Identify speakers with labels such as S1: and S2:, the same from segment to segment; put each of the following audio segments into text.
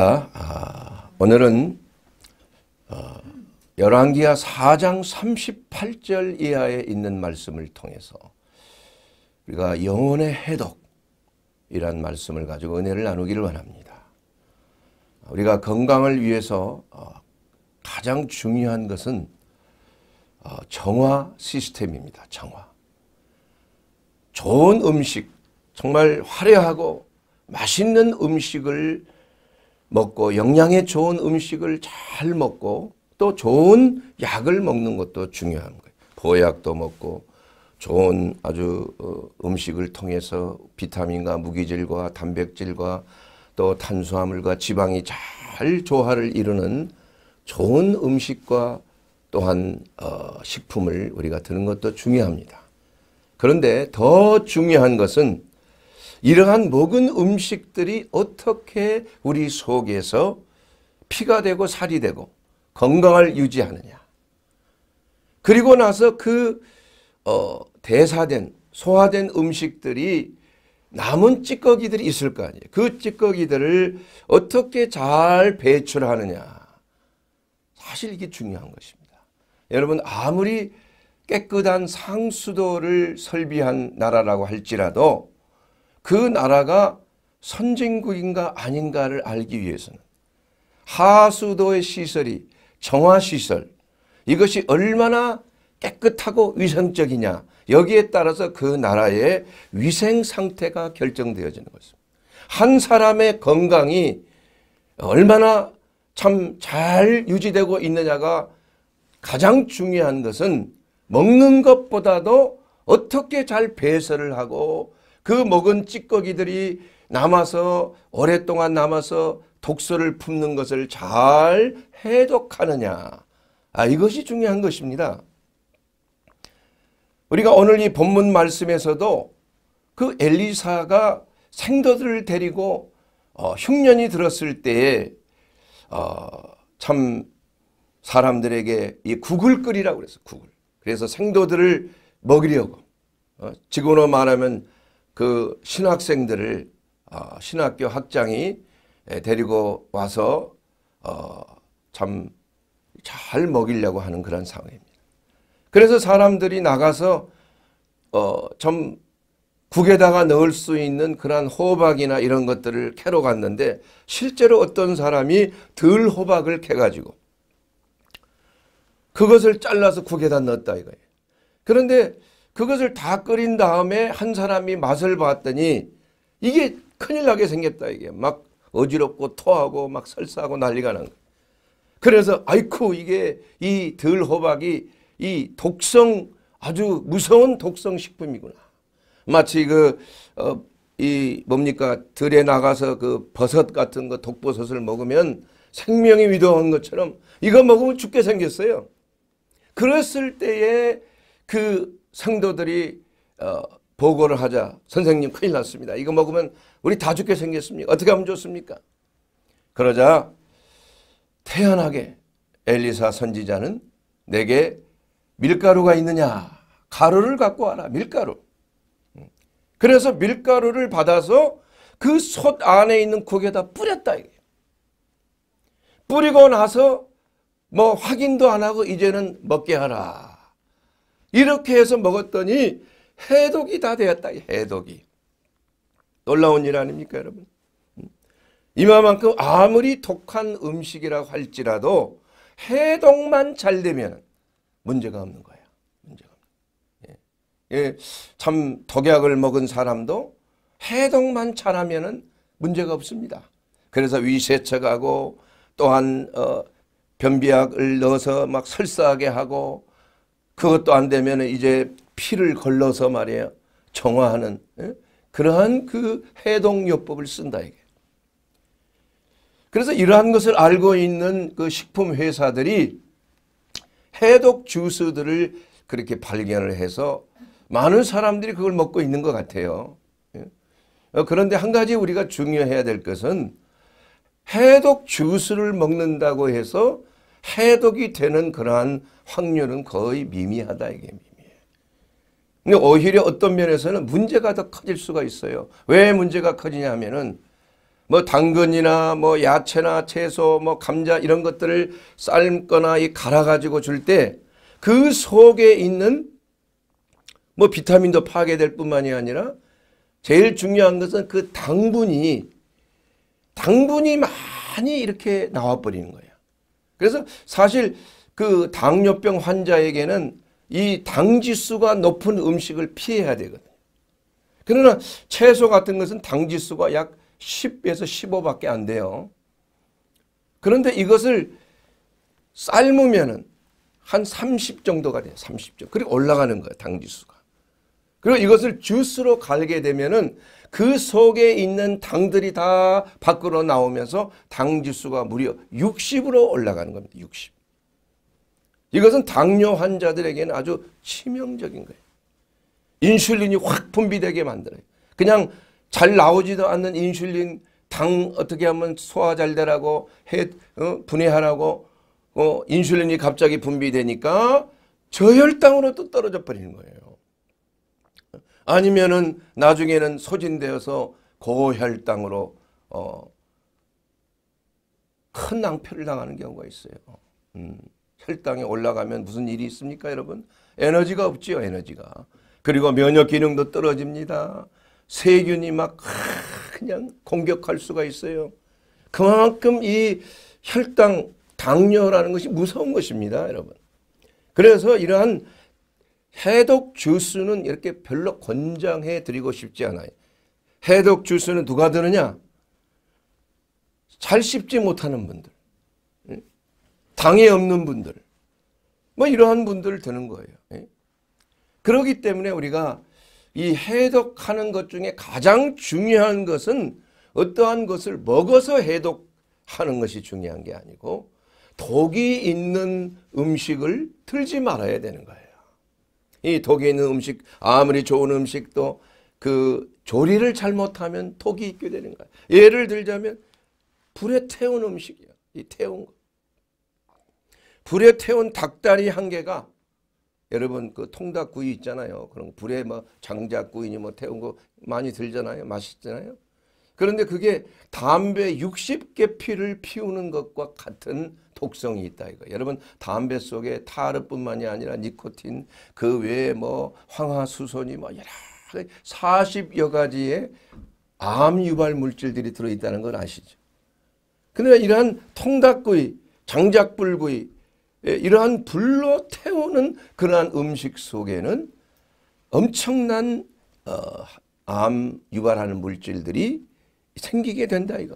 S1: 아, 오늘은 어, 열왕기하 4장 38절 이하에 있는 말씀을 통해서 우리가 영혼의 해독이란 말씀을 가지고 은혜를 나누기를 원합니다. 우리가 건강을 위해서 어, 가장 중요한 것은 어, 정화 시스템입니다. 정화. 좋은 음식, 정말 화려하고 맛있는 음식을 먹고 영양에 좋은 음식을 잘 먹고 또 좋은 약을 먹는 것도 중요한 거예요. 보약도 먹고 좋은 아주 어, 음식을 통해서 비타민과 무기질과 단백질과 또 탄수화물과 지방이 잘 조화를 이루는 좋은 음식과 또한 어, 식품을 우리가 드는 것도 중요합니다. 그런데 더 중요한 것은 이러한 먹은 음식들이 어떻게 우리 속에서 피가 되고 살이 되고 건강을 유지하느냐. 그리고 나서 그 어, 대사된 소화된 음식들이 남은 찌꺼기들이 있을 거 아니에요. 그 찌꺼기들을 어떻게 잘 배출하느냐. 사실 이게 중요한 것입니다. 여러분 아무리 깨끗한 상수도를 설비한 나라라고 할지라도 그 나라가 선진국인가 아닌가를 알기 위해서는 하수도의 시설이 정화시설 이것이 얼마나 깨끗하고 위생적이냐 여기에 따라서 그 나라의 위생 상태가 결정되어지는 것입니다. 한 사람의 건강이 얼마나 참 잘 유지되고 있느냐가 가장 중요한 것은 먹는 것보다도 어떻게 잘 배설을 하고 그 먹은 찌꺼기들이 남아서 오랫동안 남아서 독소를 품는 것을 잘 해독하느냐. 아, 이것이 중요한 것입니다. 우리가 오늘 이 본문 말씀에서도 그 엘리사가 생도들을 데리고 어, 흉년이 들었을 때에 어, 참 사람들에게 이 국을 끓이라고 그래서 국을. 그래서 생도들을 먹이려고 어, 지금으로 말하면 그 신학생들을 어, 신학교 학장이 데리고 와서 어, 참잘 먹이려고 하는 그런 상황입니다. 그래서 사람들이 나가서 어, 참 국에다가 넣을 수 있는 그러한 호박이나 이런 것들을 캐러 갔는데 실제로 어떤 사람이 들 호박을 캐가지고 그것을 잘라서 국에다 넣었다 이거예요. 그런데 그것을 다 끓인 다음에 한 사람이 맛을 봤더니 이게 큰일 나게 생겼다 이게 막 어지럽고 토하고 막 설사하고 난리가 난 거예요. 그래서 아이쿠 이게 이 들호박이 이 독성 아주 무서운 독성 식품이구나. 마치 그 어, 이 뭡니까 들에 나가서 그 버섯 같은 거 독버섯을 먹으면 생명이 위도한 것처럼 이거 먹으면 죽게 생겼어요. 그랬을 때에 그 성도들이 어, 보고를 하자. 선생님 큰일 났습니다. 이거 먹으면 우리 다 죽게 생겼습니다. 어떻게 하면 좋습니까? 그러자 태연하게 엘리사 선지자는 내게 밀가루가 있느냐. 가루를 갖고 와라. 밀가루. 그래서 밀가루를 받아서 그 솥 안에 있는 국에다 뿌렸다. 뿌리고 나서 뭐 확인도 안 하고 이제는 먹게 하라. 이렇게 해서 먹었더니 해독이 다 되었다. 해독이. 놀라운 일 아닙니까 여러분? 음. 이마만큼 아무리 독한 음식이라고 할지라도 해독만 잘 되면 문제가 없는 거예요. 문제가 없는 예. 예. 참 독약을 먹은 사람도 해독만 잘하면 문제가 없습니다. 그래서 위세척하고 또한 어, 변비약을 넣어서 막 설사하게 하고 그것도 안 되면 이제 피를 걸러서 말이에요. 정화하는 예? 그러한 그 해독요법을 쓴다 이게. 그래서 이러한 것을 알고 있는 그 식품 회사들이 해독 주스들을 그렇게 발견을 해서 많은 사람들이 그걸 먹고 있는 것 같아요. 예? 어, 그런데 한 가지 우리가 중요해야 될 것은 해독 주스를 먹는다고 해서 해독이 되는 그러한 확률은 거의 미미하다 이게 미미해. 근데 오히려 어떤 면에서는 문제가 더 커질 수가 있어요. 왜 문제가 커지냐 면은뭐 당근이나 뭐 야채나 채소 뭐 감자 이런 것들을 삶거나 이 갈아 가지고 줄 때 그 속에 있는 뭐 비타민도 파괴될 뿐만이 아니라 제일 중요한 것은 그 당분이 당분이 많이 이렇게 나와 버리는 거예요. 그래서 사실 그 당뇨병 환자에게는 이 당지수가 높은 음식을 피해야 되거든요. 그러나 채소 같은 것은 당지수가 약 10에서 15밖에 안 돼요. 그런데 이것을 삶으면은 한 30 정도가 돼요. 30 정도. 그리고 올라가는 거예요. 당지수가. 그리고 이것을 주스로 갈게 되면은 그 속에 있는 당들이 다 밖으로 나오면서 당 지수가 무려 60으로 올라가는 겁니다. 60. 이것은 당뇨 환자들에게는 아주 치명적인 거예요. 인슐린이 확 분비되게 만들어요. 그냥 잘 나오지도 않는 인슐린 당 어떻게 하면 소화 잘 되라고 해, 어? 분해하라고 어? 인슐린이 갑자기 분비되니까 저혈당으로 또 떨어져 버리는 거예요. 아니면은 나중에는 소진되어서 고혈당으로 어, 큰 낭패를 당하는 경우가 있어요. 음, 혈당이 올라가면 무슨 일이 있습니까 여러분? 에너지가 없지요 에너지가. 그리고 면역 기능도 떨어집니다. 세균이 막 그냥 공격할 수가 있어요. 그만큼 이 혈당, 당뇨라는 것이 무서운 것입니다 여러분. 그래서 이러한 해독 주스는 이렇게 별로 권장해 드리고 싶지 않아요. 해독 주스는 누가 드느냐? 잘 씹지 못하는 분들, 예? 당에 없는 분들, 뭐 이러한 분들 되는 거예요. 예? 그러기 때문에 우리가 이 해독하는 것 중에 가장 중요한 것은 어떠한 것을 먹어서 해독하는 것이 중요한 게 아니고 독이 있는 음식을 틀지 말아야 되는 거예요. 이 독이 있는 음식 아무리 좋은 음식도 그 조리를 잘못하면 독이 있게 되는 거야. 예를 들자면 불에 태운 음식이야. 이 태운 거. 불에 태운 닭다리 한 개가 여러분 그 통닭구이 있잖아요. 그런 불에 뭐 장작구이니 뭐 태운 거 많이 들잖아요. 맛있잖아요. 그런데 그게 담배 60개 피를 피우는 것과 같은 독성이 있다 이거. 여러분 담배 속에 타르뿐만이 아니라 니코틴 그 외에 뭐 황화수소니 뭐 여러 40여 가지의 암 유발 물질들이 들어있다는 걸 아시죠. 그러나 이러한 통닭구이, 장작불구이 예, 이러한 불로 태우는 그러한 음식 속에는 엄청난 어, 암 유발하는 물질들이 생기게 된다 이거.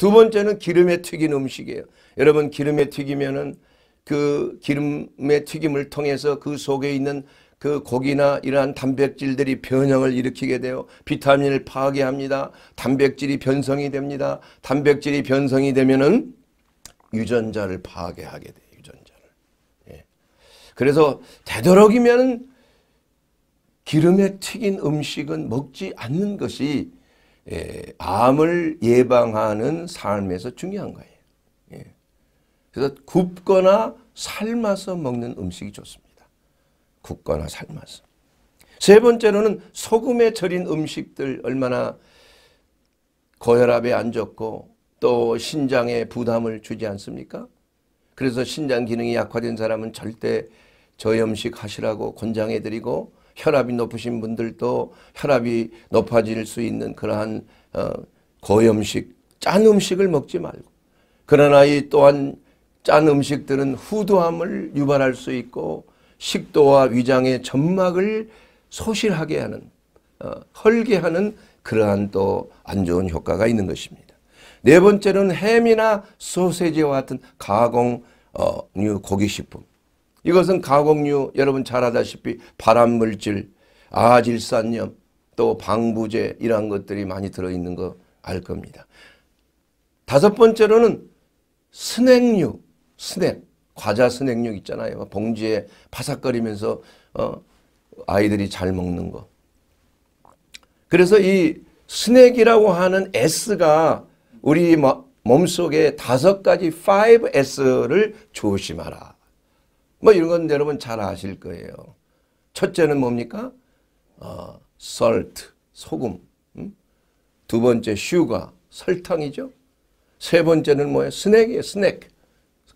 S1: 두 번째는 기름에 튀긴 음식이에요. 여러분 기름에 튀기면은 그 기름의 튀김을 통해서 그 속에 있는 그 고기나 이러한 단백질들이 변형을 일으키게 되어 비타민을 파괴합니다. 단백질이 변성이 됩니다. 단백질이 변성이 되면은 유전자를 파괴하게 돼요. 유전자를. 예. 그래서 되도록이면 기름에 튀긴 음식은 먹지 않는 것이 예, 암을 예방하는 삶에서 중요한 거예요. 예. 그래서 굽거나 삶아서 먹는 음식이 좋습니다. 굽거나 삶아서. 세 번째로는 소금에 절인 음식들 얼마나 고혈압에 안 좋고 또 신장에 부담을 주지 않습니까? 그래서 신장 기능이 약화된 사람은 절대 저염식 하시라고 권장해드리고 혈압이 높으신 분들도 혈압이 높아질 수 있는 그러한 어, 고염식, 짠 음식을 먹지 말고 그러나 이 또한 짠 음식들은 후두암을 유발할 수 있고 식도와 위장의 점막을 소실하게 하는 어, 헐게하는 그러한 또 안 좋은 효과가 있는 것입니다. 네 번째는 햄이나 소세지와 같은 가공류 어, 고기식품 이것은 가공류 여러분 잘 아다시피 발암물질, 아질산염, 또 방부제 이러한 것들이 많이 들어있는 거 알 겁니다. 다섯 번째로는 스낵류, 스낵, 과자 스낵류 있잖아요. 봉지에 파삭거리면서 어, 아이들이 잘 먹는 거. 그래서 이 스낵이라고 하는 S가 우리 몸속에 다섯 가지 5S를 조심하라. 뭐 이런 건 여러분 잘 아실 거예요. 첫째는 뭡니까? 어, salt, 소금. 음? 두 번째 슈가, 설탕이죠. 세 번째는 뭐예요? 스낵이에요. 스낵.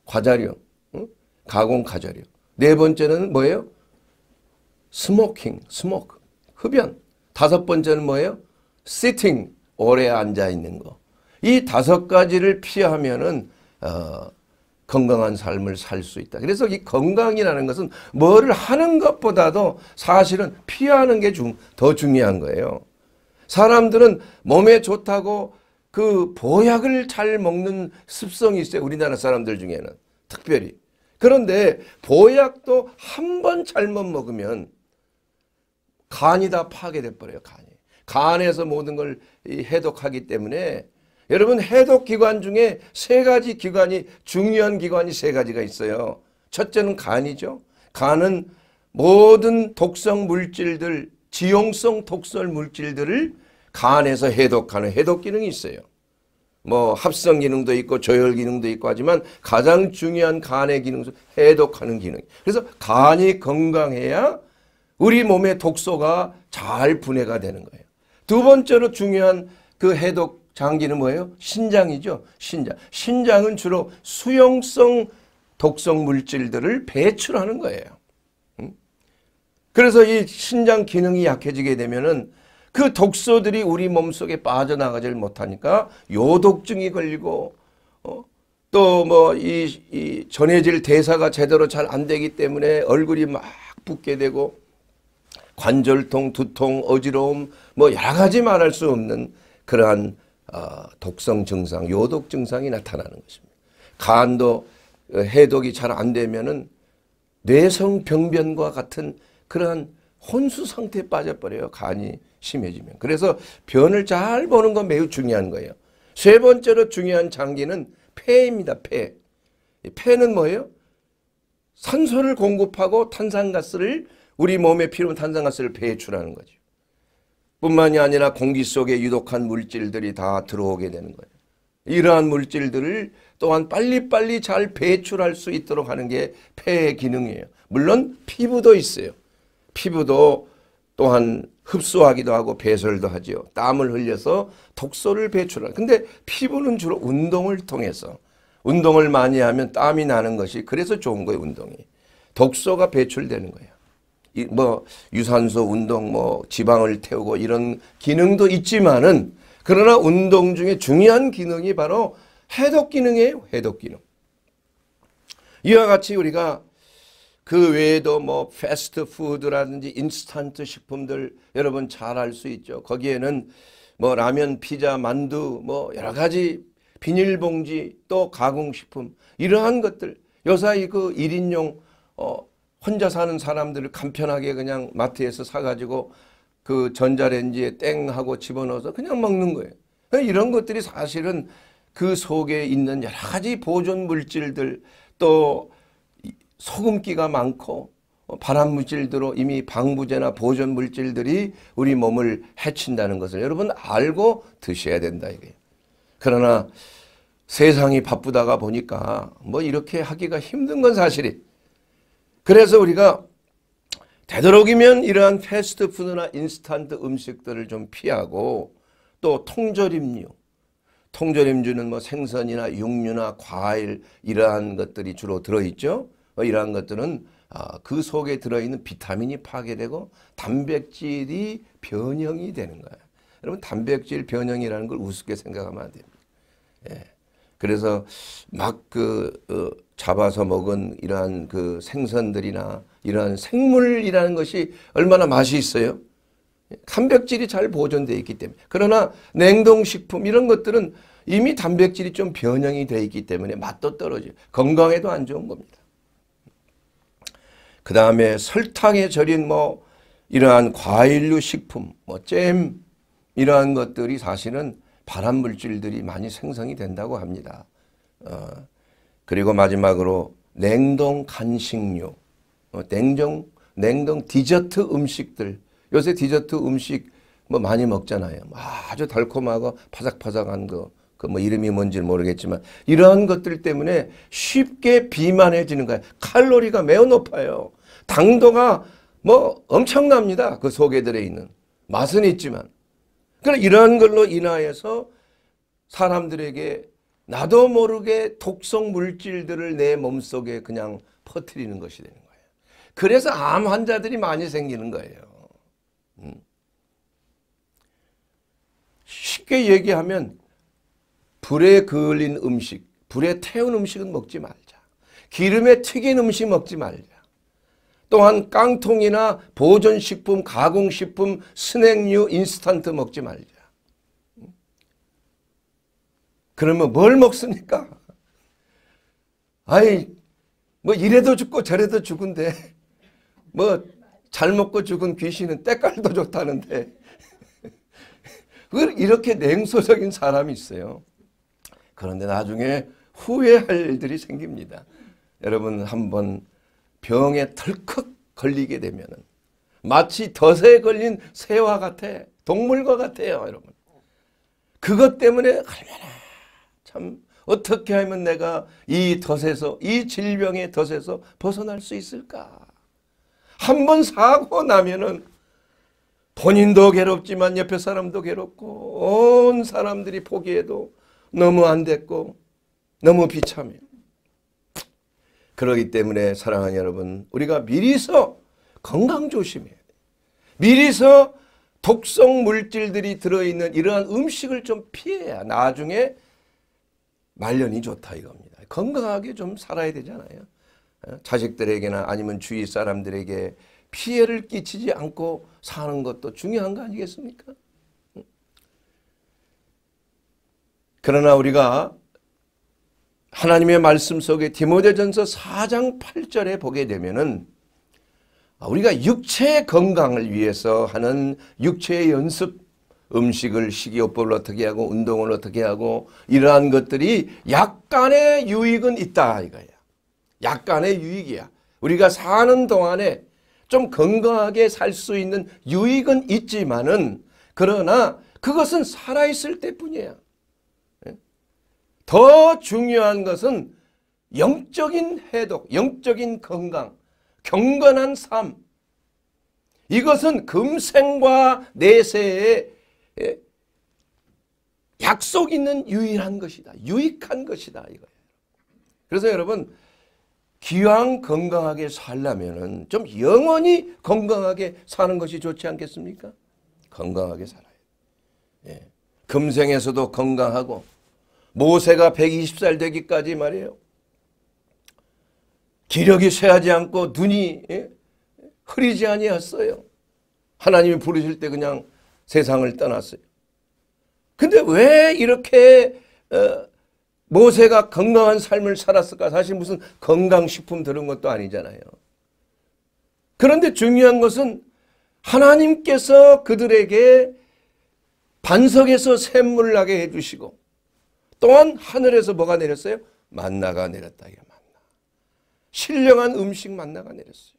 S1: 과자류. 응? 음? 가공 과자류. 네 번째는 뭐예요? 스모킹, 스모크. 흡연. 다섯 번째는 뭐예요? 시팅. 오래 앉아 있는 거. 이 다섯 가지를 피하면은 어, 건강한 삶을 살 수 있다. 그래서 이 건강이라는 것은 뭐를 하는 것보다도 사실은 피하는 게 더 중요한 거예요. 사람들은 몸에 좋다고 그 보약을 잘 먹는 습성이 있어요. 우리나라 사람들 중에는 특별히. 그런데 보약도 한 번 잘못 먹으면 간이 다 파괴돼 버려요. 간이. 간에서 모든 걸 해독하기 때문에 여러분 해독 기관 중에 세 가지 기관이 중요한 기관이 세 가지가 있어요. 첫째는 간이죠. 간은 모든 독성 물질들 지용성 독설 물질들을 간에서 해독하는 해독 기능이 있어요. 뭐 합성 기능도 있고 조혈 기능도 있고 하지만 가장 중요한 간의 기능은 해독하는 기능. 그래서 간이 건강해야 우리 몸의 독소가 잘 분해가 되는 거예요. 두 번째로 중요한 그 해독 장기는 뭐예요? 신장이죠. 신장. 신장은 주로 수용성 독성 물질들을 배출하는 거예요. 그래서 이 신장 기능이 약해지게 되면은 그 독소들이 우리 몸속에 빠져나가질 못하니까 요독증이 걸리고 어? 또뭐이 이 전해질 대사가 제대로 잘 안 되기 때문에 얼굴이 막 붓게 되고 관절통, 두통, 어지러움 뭐 여러 가지 말할 수 없는 그러한 어, 독성 증상, 요독 증상이 나타나는 것입니다. 간도 어, 해독이 잘 안 되면은 뇌성 병변과 같은 그러한 혼수 상태에 빠져버려요. 간이 심해지면. 그래서 변을 잘 보는 건 매우 중요한 거예요. 세 번째로 중요한 장기는 폐입니다. 폐. 폐는 뭐예요? 산소를 공급하고 탄산가스를 우리 몸에 필요한 탄산가스를 배출하는 거죠. 뿐만이 아니라 공기 속에 유독한 물질들이 다 들어오게 되는 거예요. 이러한 물질들을 또한 빨리빨리 잘 배출할 수 있도록 하는 게 폐의 기능이에요. 물론 피부도 있어요. 피부도 또한 흡수하기도 하고 배설도 하지요. 땀을 흘려서 독소를 배출하는. 근데 피부는 주로 운동을 통해서 운동을 많이 하면 땀이 나는 것이 그래서 좋은 거예요. 운동이. 독소가 배출되는 거예요. 뭐 유산소 운동 뭐 지방을 태우고 이런 기능도 있지만은 그러나 운동 중에 중요한 기능이 바로 해독 기능이에요. 해독 기능. 이와 같이 우리가 그 외에도 뭐 패스트푸드라든지 인스턴트 식품들 여러분 잘 알 수 있죠. 거기에는 뭐 라면, 피자, 만두 뭐 여러 가지 비닐봉지 또 가공식품 이러한 것들 요사이 그 1인용 어, 혼자 사는 사람들을 간편하게 그냥 마트에서 사가지고 그 전자레인지에 땡 하고 집어넣어서 그냥 먹는 거예요. 그러니까 이런 것들이 사실은 그 속에 있는 여러 가지 보존 물질들 또 소금기가 많고 어, 발암 물질들로 이미 방부제나 보존 물질들이 우리 몸을 해친다는 것을 여러분 알고 드셔야 된다 이게. 그러나 세상이 바쁘다가 보니까 뭐 이렇게 하기가 힘든 건 사실이 그래서 우리가 되도록이면 이러한 패스트푸드나 인스턴트 음식들을 좀 피하고 또 통조림류 통조림주는 뭐 생선이나 육류나 과일 이러한 것들이 주로 들어있죠. 어, 이러한 것들은 아, 그 속에 들어있는 비타민이 파괴되고 단백질이 변형이 되는 거예요. 여러분 단백질 변형이라는 걸 우습게 생각하면 안 됩니다. 예. 그래서 막 그 어, 잡아서 먹은 이러한 그 생선들이나 이러한 생물이라는 것이 얼마나 맛이 있어요. 단백질이 잘 보존되어 있기 때문에. 그러나 냉동식품 이런 것들은 이미 단백질이 좀 변형이 되어 있기 때문에 맛도 떨어져요. 건강에도 안 좋은 겁니다. 그 다음에 설탕에 절인 뭐 이러한 과일류 식품, 뭐 잼, 이러한 것들이 사실은 발암 물질들이 많이 생성이 된다고 합니다. 어. 그리고 마지막으로 냉동 간식류, 어, 냉동 냉동 디저트 음식들. 요새 디저트 음식 뭐 많이 먹잖아요. 뭐 아주 달콤하고 파삭파삭한 거. 그 뭐 이름이 뭔지 모르겠지만 이러한 것들 때문에 쉽게 비만해지는 거예요. 칼로리가 매우 높아요. 당도가 뭐 엄청납니다. 그 속에 들어 있는 맛은 있지만 그러나 그러니까 이러한 걸로 인하여서 사람들에게 나도 모르게 독성 물질들을 내 몸속에 그냥 퍼뜨리는 것이 되는 거예요. 그래서 암 환자들이 많이 생기는 거예요. 음. 쉽게 얘기하면 불에 그을린 음식, 불에 태운 음식은 먹지 말자. 기름에 튀긴 음식 먹지 말자. 또한 깡통이나 보존식품, 가공식품, 스낵류, 인스턴트 먹지 말자. 그러면 뭘 먹습니까? 아이 뭐 이래도 죽고 저래도 죽은데 뭐 잘 먹고 죽은 귀신은 때깔도 좋다는데 이렇게 냉소적인 사람이 있어요. 그런데 나중에 후회할 일들이 생깁니다. 여러분 한번 병에 털컥 걸리게 되면 마치 덫에 걸린 새와 같아 동물과 같아요 여러분. 그것 때문에 얼마나 참 어떻게 하면 내가 이 덫에서 이 질병의 덫에서 벗어날 수 있을까? 한 번 사고 나면은 본인도 괴롭지만 옆에 사람도 괴롭고 온 사람들이 포기해도 너무 안 됐고 너무 비참해요. 그러기 때문에 사랑하는 여러분 우리가 미리서 건강 조심해야 돼 미리서 독성 물질들이 들어있는 이러한 음식을 좀 피해야 나중에 말년이 좋다 이겁니다. 건강하게 좀 살아야 되잖아요. 어? 자식들에게나 아니면 주위 사람들에게 피해를 끼치지 않고 사는 것도 중요한 거 아니겠습니까? 그러나 우리가 하나님의 말씀 속에 디모데전서 4장 8절에 보게 되면은 우리가 육체의 건강을 위해서 하는 육체의 연습 음식을 식이요법을 어떻게 하고 운동을 어떻게 하고 이러한 것들이 약간의 유익은 있다 이거야. 약간의 유익이야. 우리가 사는 동안에 좀 건강하게 살 수 있는 유익은 있지만은 그러나 그것은 살아있을 때뿐이야. 예? 더 중요한 것은 영적인 해독, 영적인 건강, 경건한 삶. 이것은 금생과 내세에 예. 약속 있는 유일한 것이다. 유익한 것이다. 이거예요. 그래서 여러분 기왕 건강하게 살려면은 좀 영원히 건강하게 사는 것이 좋지 않겠습니까? 건강하게 살아요. 예. 금생에서도 건강하고 모세가 120살 되기까지 말이에요. 기력이 쇠하지 않고 눈이 예? 흐리지 아니었어요. 하나님이 부르실 때 그냥 세상을 떠났어요. 근데 왜 이렇게 어, 모세가 건강한 삶을 살았을까? 사실 무슨 건강식품 들은 것도 아니잖아요. 그런데 중요한 것은 하나님께서 그들에게 반석에서 샘물 나게 해주시고 또한 하늘에서 뭐가 내렸어요? 만나가 내렸다. 이 만나. 신령한 음식 만나가 내렸어요.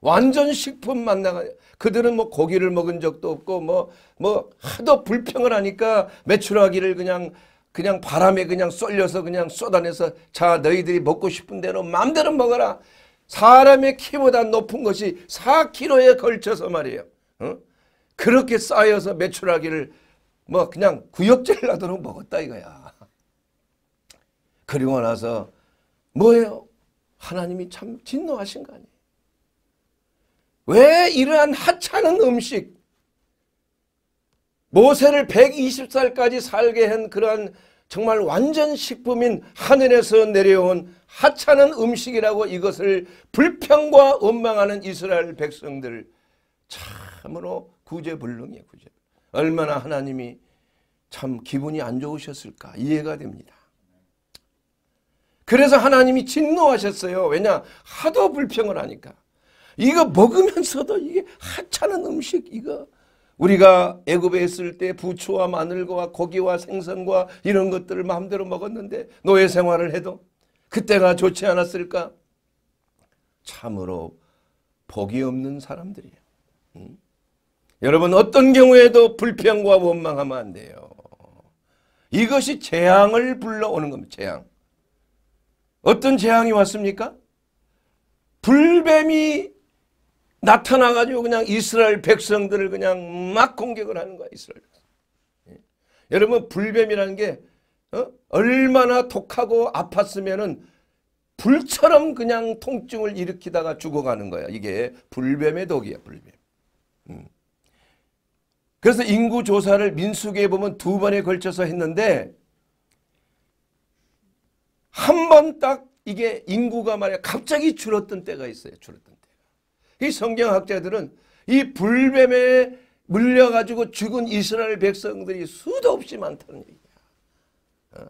S1: 완전 식품 만나가 그들은 뭐 고기를 먹은 적도 없고 뭐뭐 뭐 하도 불평을 하니까 매출하기를 그냥 그냥 바람에 그냥 쏠려서 그냥 쏟아내서 자 너희들이 먹고 싶은 대로 마음대로 먹어라. 사람의 키보다 높은 것이 4kg에 걸쳐서 말이에요. 어? 그렇게 쌓여서 매출하기를 뭐 그냥 구역질 하도록 먹었다 이거야. 그리고 나서 뭐예요? 하나님이 참 진노하신 거 아니에요. 왜 이러한 하찮은 음식 모세를 120살까지 살게 한 그러한 정말 완전 식품인 하늘에서 내려온 하찮은 음식이라고 이것을 불평과 원망하는 이스라엘 백성들 참으로 구제불능이에요. 구제. 얼마나 하나님이 참 기분이 안 좋으셨을까 이해가 됩니다. 그래서 하나님이 진노하셨어요. 왜냐? 하도 불평을 하니까. 이거 먹으면서도 이게 하찮은 음식 이거 우리가 애굽에 있을 때 부추와 마늘과 고기와 생선과 이런 것들을 마음대로 먹었는데 노예 생활을 해도 그때가 좋지 않았을까? 참으로 복이 없는 사람들이에요. 음? 여러분 어떤 경우에도 불평과 원망하면 안 돼요. 이것이 재앙을 불러오는 겁니다. 재앙. 어떤 재앙이 왔습니까? 불뱀이 나타나가지고 그냥 이스라엘 백성들을 그냥 막 공격을 하는 거야 이스라엘. 예. 여러분 불뱀이라는 게 어? 얼마나 독하고 아팠으면은 불처럼 그냥 통증을 일으키다가 죽어가는 거야. 이게 불뱀의 독이야 불뱀. 음. 그래서 인구 조사를 민수기에 보면 두 번에 걸쳐서 했는데 한 번 딱 이게 인구가 말이야 갑자기 줄었던 때가 있어요. 줄었던. 이 성경학자들은 이 불뱀에 물려가지고 죽은 이스라엘 백성들이 수도 없이 많다는 얘기야. 어?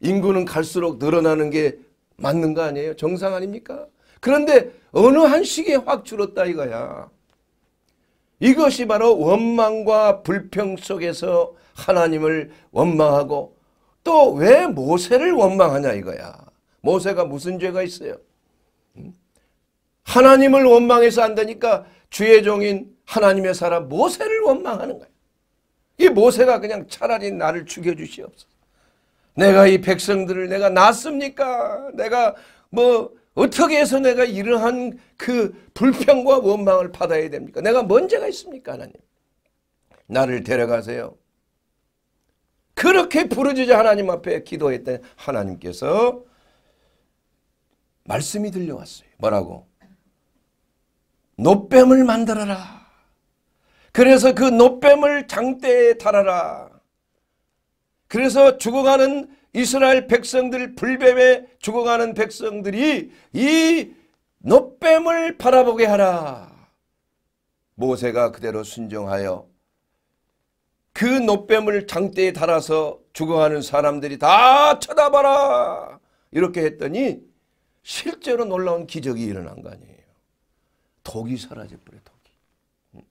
S1: 인구는 갈수록 늘어나는 게 맞는 거 아니에요? 정상 아닙니까? 그런데 어느 한 시기에 확 줄었다 이거야. 이것이 바로 원망과 불평 속에서 하나님을 원망하고 또 왜 모세를 원망하냐 이거야. 모세가 무슨 죄가 있어요? 하나님을 원망해서 안 되니까 주의 종인 하나님의 사람 모세를 원망하는 거예요. 이 모세가 그냥 차라리 나를 죽여주시옵소서. 내가 이 백성들을 내가 낳습니까? 내가 뭐 어떻게 해서 내가 이러한 그 불평과 원망을 받아야 됩니까? 내가 문제가 있습니까 하나님? 나를 데려가세요. 그렇게 부르짖어 하나님 앞에 기도했더니 하나님께서 말씀이 들려왔어요. 뭐라고? 노뱀을 만들어라. 그래서 그 노뱀을 장대에 달아라. 그래서 죽어가는 이스라엘 백성들 불뱀에 죽어가는 백성들이 이 노뱀을 바라보게 하라. 모세가 그대로 순종하여 그 노뱀을 장대에 달아서 죽어가는 사람들이 다 쳐다봐라. 이렇게 했더니 실제로 놀라운 기적이 일어난 거 아니에요. 독이 사라져버려 독이.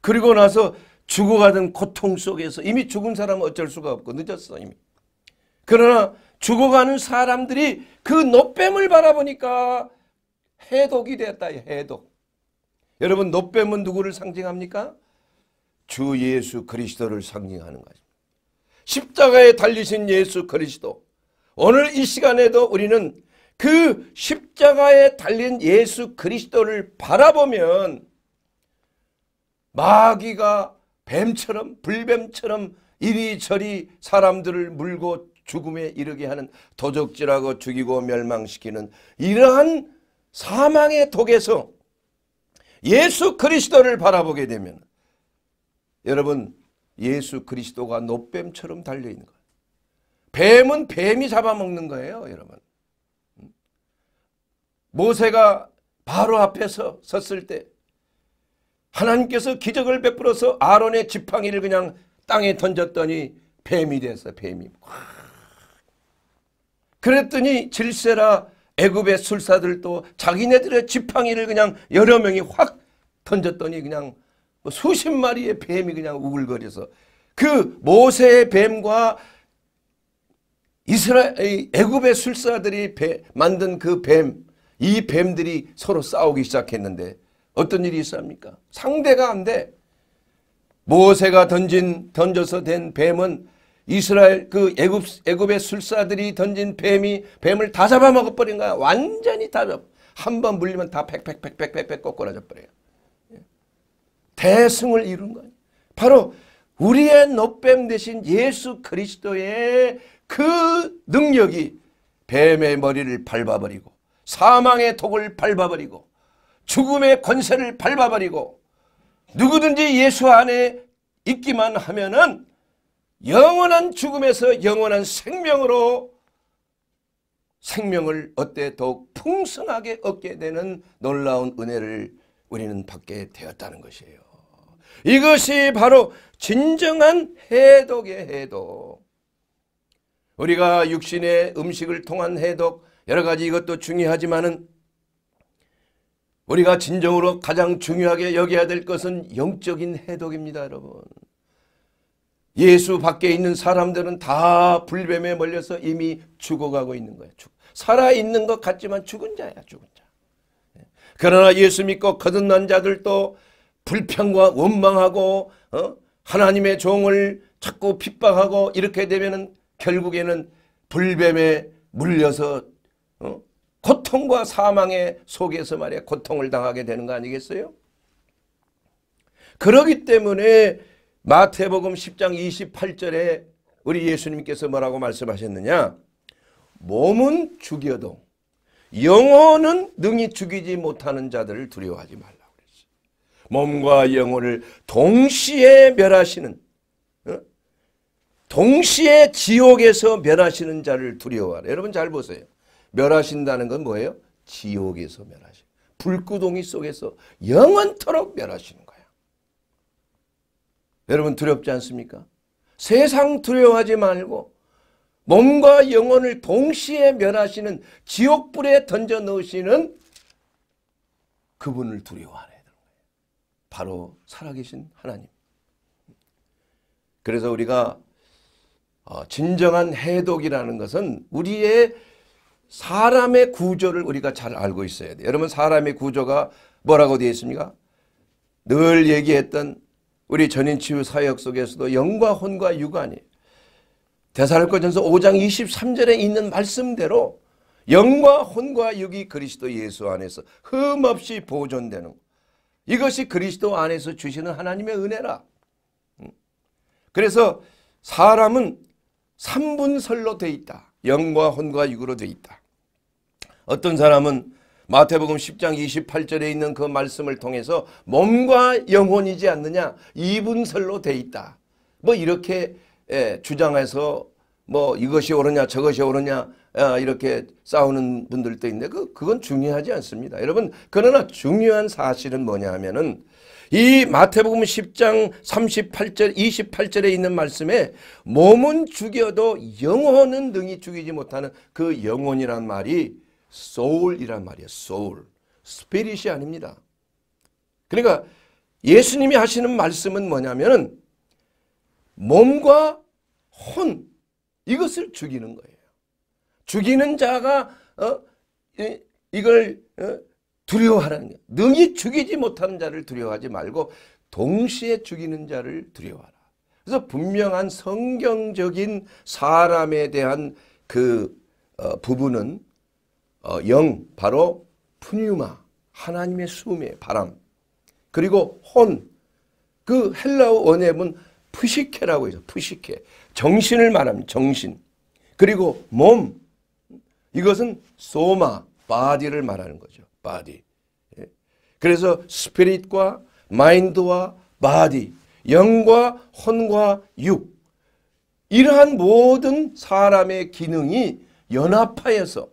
S1: 그리고 나서 죽어가던 고통 속에서 이미 죽은 사람은 어쩔 수가 없고 늦었어 이미. 그러나 죽어가는 사람들이 그 노뱀을 바라보니까 해독이 됐다 해독. 여러분 노뱀은 누구를 상징합니까? 주 예수 그리스도를 상징하는 것입 십자가에 달리신 예수 그리스도. 오늘 이 시간에도 우리는 그 십자가에 달린 예수 그리스도를 바라보면 마귀가 뱀처럼 불뱀처럼 이리저리 사람들을 물고 죽음에 이르게 하는 도적질하고 죽이고 멸망시키는 이러한 사망의 독에서 예수 그리스도를 바라보게 되면 여러분 예수 그리스도가 노뱀처럼 달려있는 거예요. 뱀은 뱀이 잡아먹는 거예요 여러분. 모세가 바로 앞에서 섰을 때 하나님께서 기적을 베풀어서 아론의 지팡이를 그냥 땅에 던졌더니 뱀이 됐어 뱀이 그랬더니 질세라 애굽의 술사들도 자기네들의 지팡이를 그냥 여러 명이 확 던졌더니 그냥 뭐 수십 마리의 뱀이 그냥 우글거려서 그 모세의 뱀과 이스라엘 애굽의 술사들이 배, 만든 그뱀 이 뱀들이 서로 싸우기 시작했는데 어떤 일이 있습니까? 상대가 안 돼. 모세가 던진 던져서 된 뱀은 이스라엘 그 애굽 애굽의 술사들이 던진 뱀이 뱀을 다 잡아먹어 버린 거야. 완전히 다 잡. 한번 물리면 다 팩팩팩팩팩팩 꼬꾸라져 버려요. 대승을 이룬 거예 바로 우리의 노뱀 대신 예수 그리스도의 그 능력이 뱀의 머리를 밟아버리고 사망의 독을 밟아버리고 죽음의 권세를 밟아버리고 누구든지 예수 안에 있기만 하면은 영원한 죽음에서 영원한 생명으로 생명을 어때 더욱 풍성하게 얻게 되는 놀라운 은혜를 우리는 받게 되었다는 것이에요. 이것이 바로 진정한 해독의 해독. 우리가 육신의 음식을 통한 해독, 여러 가지 이것도 중요하지만은 우리가 진정으로 가장 중요하게 여겨야 될 것은 영적인 해독입니다 여러분. 예수 밖에 있는 사람들은 다 불뱀에 몰려서 이미 죽어가고 있는 거예 살아있는 것 같지만 죽은 자야 죽은 자. 예. 그러나 예수 믿고 거듭난 자들도 불평과 원망하고 어? 하나님의 종을 자꾸 핍박하고 이렇게 되면 결국에는 불뱀에 물려서 고통과 사망의 속에서 말이야 고통을 당하게 되는 거 아니겠어요? 그러기 때문에 마태복음 10장 28절에 우리 예수님께서 뭐라고 말씀하셨느냐? 몸은 죽여도 영혼은 능히 죽이지 못하는 자들을 두려워하지 말라 그랬어요. 몸과 영혼을 동시에 멸하시는 어? 동시에 지옥에서 멸하시는 자를 두려워하라. 여러분 잘 보세요. 멸하신다는 건 뭐예요? 지옥에서 멸하시 불구덩이 속에서 영원토록 멸하시는 거야. 여러분 두렵지 않습니까? 세상 두려워하지 말고 몸과 영혼을 동시에 멸하시는 지옥불에 던져 넣으시는 그분을 두려워하네. 바로 살아계신 하나님. 그래서 우리가 어, 진정한 해독이라는 것은 우리의 사람의 구조를 우리가 잘 알고 있어야 돼요. 여러분 사람의 구조가 뭐라고 되어 있습니까? 늘 얘기했던 우리 전인치유 사역 속에서도 영과 혼과 육가 아 대사를거전서 5장 23절에 있는 말씀대로 영과 혼과 육이 그리스도 예수 안에서 흠없이 보존되는 이것이 그리스도 안에서 주시는 하나님의 은혜라. 음. 그래서 사람은 삼분설로 돼 있다. 영과 혼과 육으로 돼 있다. 어떤 사람은 마태복음 10장 28절에 있는 그 말씀을 통해서 몸과 영혼이지 않느냐 이분설로 돼 있다. 뭐 이렇게 예, 주장해서 뭐 이것이 옳으냐 저것이 옳으냐 아, 이렇게 싸우는 분들도 있는데 그, 건 중요하지 않습니다. 여러분 그러나 중요한 사실은 뭐냐 하면은 이 마태복음 10장 38절 28절에 있는 말씀에 몸은 죽여도 영혼은 능히 죽이지 못하는 그 영혼이란 말이 소울이란 말이에요. 소울. 스피릿이 아닙니다. 그러니까 예수님이 하시는 말씀은 뭐냐면은 몸과 혼 이것을 죽이는 거예요. 죽이는 자가 어, 이걸 어, 두려워하라는 거예요. 능히 죽이지 못하는 자를 두려워하지 말고 동시에 죽이는 자를 두려워하라. 그래서 분명한 성경적인 사람에 대한 그 어, 부분은 어, 영 바로 푸뉴마 하나님의 숨의 바람 그리고 혼 그 헬라어 원어는 푸시케라고 해서 푸시케 정신을 말합니다. 정신 그리고 몸 이것은 소마 바디를 말하는 거죠. 바디 예? 그래서 스피릿과 마인드와 바디 영과 혼과 육 이러한 모든 사람의 기능이 연합하여서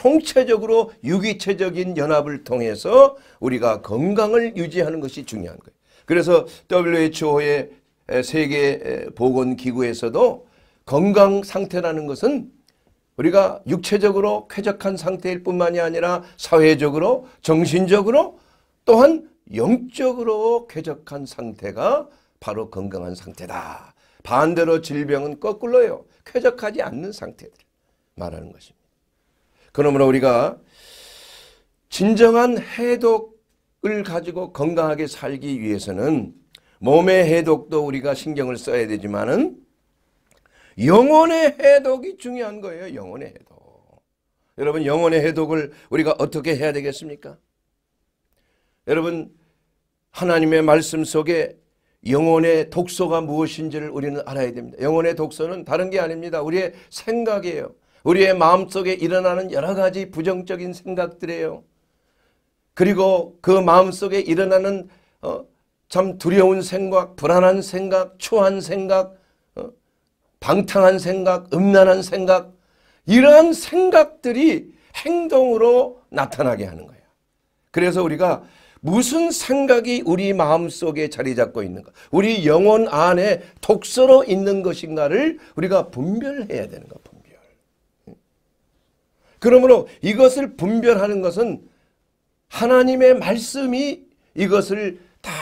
S1: 총체적으로 유기체적인 연합을 통해서 우리가 건강을 유지하는 것이 중요한 거예요. 그래서 WHO의 세계보건기구에서도 건강 상태라는 것은 우리가 육체적으로 쾌적한 상태일 뿐만이 아니라 사회적으로 정신적으로 또한 영적으로 쾌적한 상태가 바로 건강한 상태다. 반대로 질병은 거꾸로요. 쾌적하지 않는 상태들 말하는 것입니다. 그러므로 우리가 진정한 해독을 가지고 건강하게 살기 위해서는 몸의 해독도 우리가 신경을 써야 되지만은 영혼의 해독이 중요한 거예요. 영혼의 해독. 여러분 영혼의 해독을 우리가 어떻게 해야 되겠습니까? 여러분 하나님의 말씀 속에 영혼의 독소가 무엇인지를 우리는 알아야 됩니다. 영혼의 독소는 다른 게 아닙니다. 우리의 생각이에요. 우리의 마음속에 일어나는 여러 가지 부정적인 생각들이에요. 그리고 그 마음속에 일어나는 어, 참 두려운 생각, 불안한 생각, 추한 생각, 어, 방탕한 생각, 음란한 생각 이러한 생각들이 행동으로 나타나게 하는 거예요. 그래서 우리가 무슨 생각이 우리 마음속에 자리 잡고 있는가 우리 영혼 안에 독서로 있는 것인가를 우리가 분별해야 되는 겁니다. 그러므로 이것을 분별하는 것은 하나님의 말씀이 이것을 다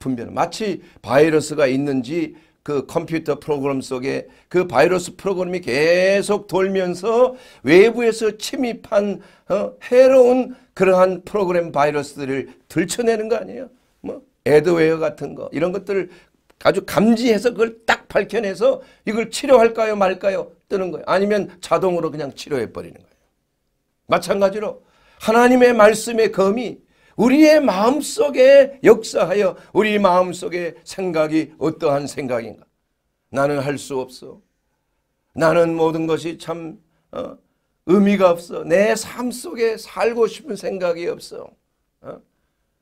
S1: 분별. 마치 바이러스가 있는지 그 컴퓨터 프로그램 속에 그 바이러스 프로그램이 계속 돌면서 외부에서 침입한 어, 해로운 그러한 프로그램 바이러스들을 들춰내는 거 아니에요? 뭐 에드웨어 같은 거 이런 것들을 아주 감지해서 그걸 딱 밝혀내서 이걸 치료할까요 말까요 뜨는 거예요. 아니면 자동으로 그냥 치료해버리는 거예요. 마찬가지로 하나님의 말씀의 검이 우리의 마음속에 역사하여 우리 마음속에 생각이 어떠한 생각인가. 나는 할 수 없어. 나는 모든 것이 참 어, 의미가 없어. 내 삶 속에 살고 싶은 생각이 없어. 어?